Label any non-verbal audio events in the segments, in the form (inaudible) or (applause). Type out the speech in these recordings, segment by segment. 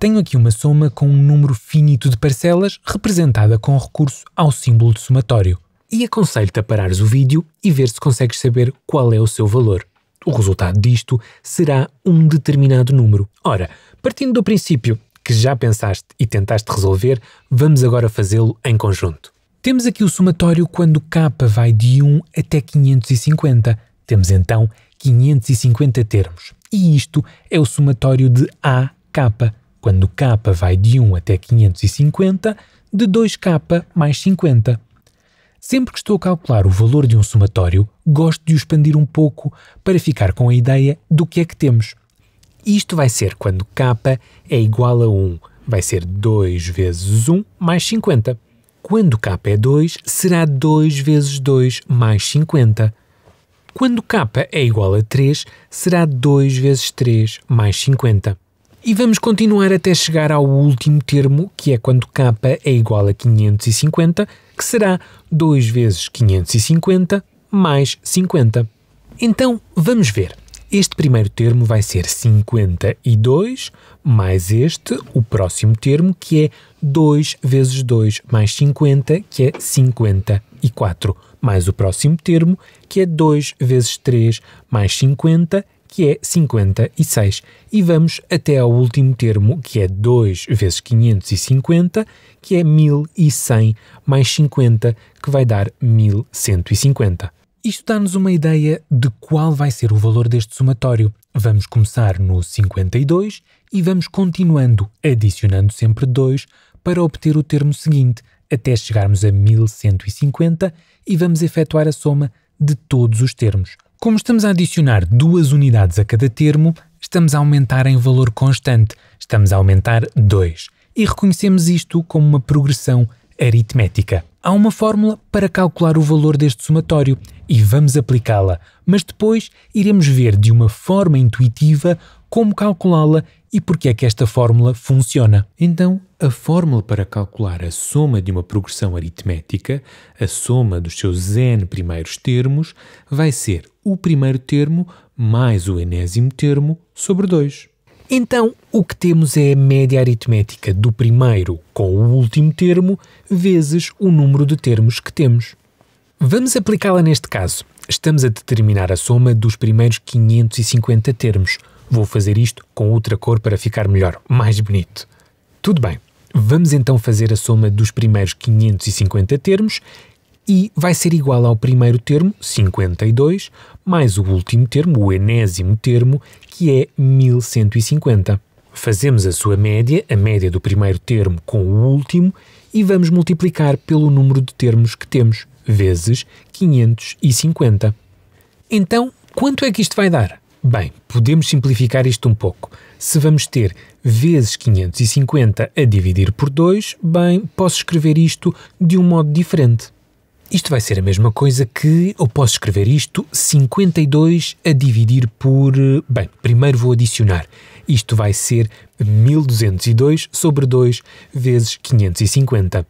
tenho aqui uma soma com um número finito de parcelas representada com recurso ao símbolo de somatório. E aconselho-te a parares o vídeo e ver se consegues saber qual é o seu valor. O resultado disto será um determinado número. Ora, partindo do princípio que já pensaste e tentaste resolver, vamos agora fazê-lo em conjunto. Temos aqui o somatório quando k vai de 1 até 550. Temos então 550 termos. E isto é o somatório de a quando k vai de 1 até 550, de 2k mais 50. Sempre que estou a calcular o valor de um somatório, gosto de o expandir um pouco para ficar com a ideia do que é que temos. Isto vai ser quando k é igual a 1, vai ser 2 vezes 1 mais 50. Quando k é 2, será 2 vezes 2 mais 50. Quando k é igual a 3, será 2 vezes 3 mais 50. E vamos continuar até chegar ao último termo, que é quando k é igual a 550, que será 2 vezes 550 mais 50. Então, vamos ver. Este primeiro termo vai ser 52 mais este, o próximo termo, que é 2 vezes 2 mais 50, que é 54, mais o próximo termo, que é 2 vezes 3 mais 50, que é 56, e vamos até ao último termo, que é 2 vezes 550, que é 1100, mais 50, que vai dar 1150. Isto dá-nos uma ideia de qual vai ser o valor deste somatório. Vamos começar no 52 e vamos continuando, adicionando sempre 2 para obter o termo seguinte, até chegarmos a 1150 e vamos efetuar a soma de todos os termos. Como estamos a adicionar duas unidades a cada termo, estamos a aumentar em valor constante, estamos a aumentar 2, e reconhecemos isto como uma progressão aritmética. Há uma fórmula para calcular o valor deste somatório e vamos aplicá-la, mas depois iremos ver de uma forma intuitiva como calculá-la e porque é que esta fórmula funciona. Então, a fórmula para calcular a soma de uma progressão aritmética, a soma dos seus n primeiros termos, vai ser o primeiro termo mais o enésimo termo sobre 2. Então, o que temos é a média aritmética do primeiro com o último termo vezes o número de termos que temos. Vamos aplicá-la neste caso. Estamos a determinar a soma dos primeiros 550 termos, vou fazer isto com outra cor para ficar melhor, mais bonito. Tudo bem, vamos então fazer a soma dos primeiros 550 termos e vai ser igual ao primeiro termo, 52, mais o último termo, o enésimo termo, que é 1150. Fazemos a sua média, a média do primeiro termo com o último, e vamos multiplicar pelo número de termos que temos, vezes 550. Então, quanto é que isto vai dar? Bem, podemos simplificar isto um pouco. Se vamos ter vezes 550 a dividir por 2, bem, posso escrever isto de um modo diferente. Isto vai ser a mesma coisa que eu posso escrever isto 52 a dividir por. Bem, primeiro vou adicionar. Isto vai ser 1202 sobre 2 vezes 550.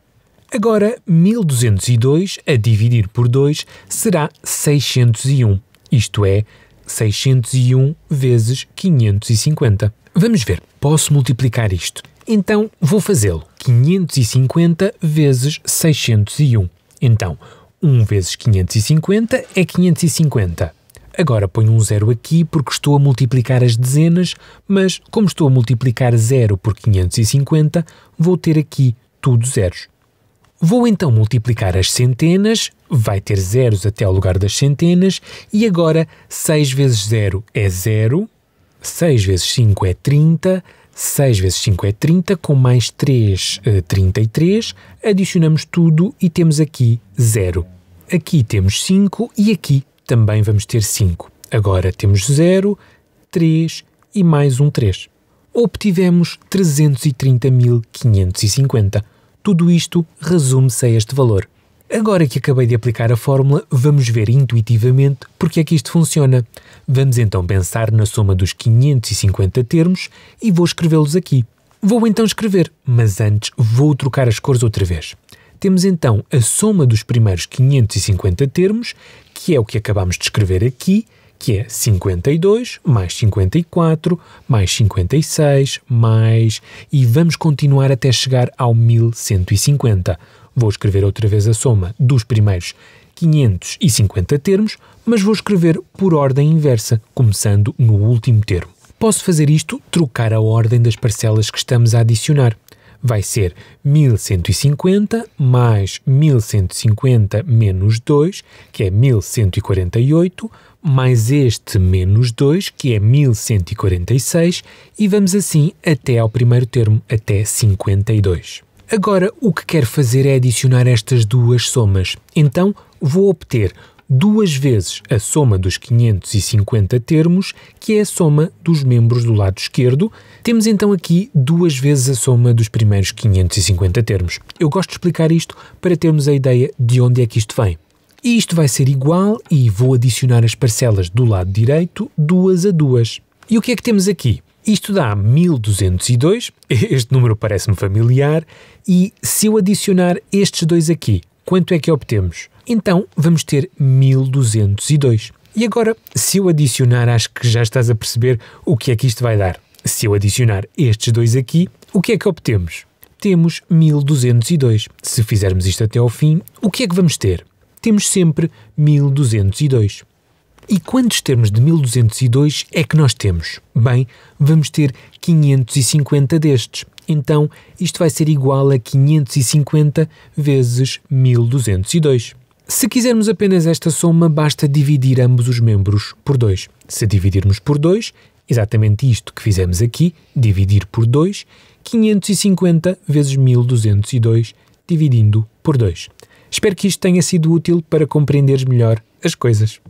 Agora, 1202 a dividir por 2 será 601, isto é, 601 vezes 550. Vamos ver, posso multiplicar isto. Então vou fazê-lo. 550 vezes 601. Então, 1 vezes 550 é 550. Agora ponho um zero aqui porque estou a multiplicar as dezenas, mas como estou a multiplicar zero por 550, vou ter aqui tudo zeros. Vou então multiplicar as centenas, vai ter zeros até o lugar das centenas, e agora 6 vezes 0 é 0, 6 vezes 5 é 30, 6 vezes 5 é 30, com mais 3, 33, eh, adicionamos tudo e temos aqui 0. Aqui temos 5 e aqui também vamos ter 5. Agora temos 0, 3 e mais um 3. Obtivemos 330.550. Tudo isto resume-se a este valor. Agora que acabei de aplicar a fórmula, vamos ver intuitivamente porque é que isto funciona. Vamos então pensar na soma dos 550 termos e vou escrevê-los aqui. Vou então escrever, mas antes vou trocar as cores outra vez. Temos então a soma dos primeiros 550 termos, que é o que acabamos de escrever aqui, que é 52 mais 54 mais 56 mais e vamos continuar até chegar ao 1150. Vou escrever outra vez a soma dos primeiros 550 termos, mas vou escrever por ordem inversa, começando no último termo. Posso fazer isto trocar a ordem das parcelas que estamos a adicionar vai ser 1150 mais 1150 menos 2, que é 1148, mais este menos 2, que é 1146, e vamos assim até ao primeiro termo, até 52. Agora, o que quero fazer é adicionar estas duas somas. Então, vou obter duas vezes a soma dos 550 termos, que é a soma dos membros do lado esquerdo. Temos então aqui duas vezes a soma dos primeiros 550 termos. Eu gosto de explicar isto para termos a ideia de onde é que isto vem. E isto vai ser igual e vou adicionar as parcelas do lado direito, duas a duas. E o que é que temos aqui? Isto dá 1202, (laughs) este número parece-me familiar, e se eu adicionar estes dois aqui, Quanto é que obtemos? Então vamos ter 1202. E agora, se eu adicionar, acho que já estás a perceber o que é que isto vai dar. Se eu adicionar estes dois aqui, o que é que obtemos? Temos 1202. Se fizermos isto até ao fim, o que é que vamos ter? Temos sempre 1202. E quantos termos de 1202 é que nós temos? Bem, vamos ter 550 destes então isto vai ser igual a 550 vezes 1202. Se quisermos apenas esta soma, basta dividir ambos os membros por 2. Se dividirmos por 2, exatamente isto que fizemos aqui, dividir por 2, 550 vezes 1202, dividindo por 2. Espero que isto tenha sido útil para compreenderes melhor as coisas.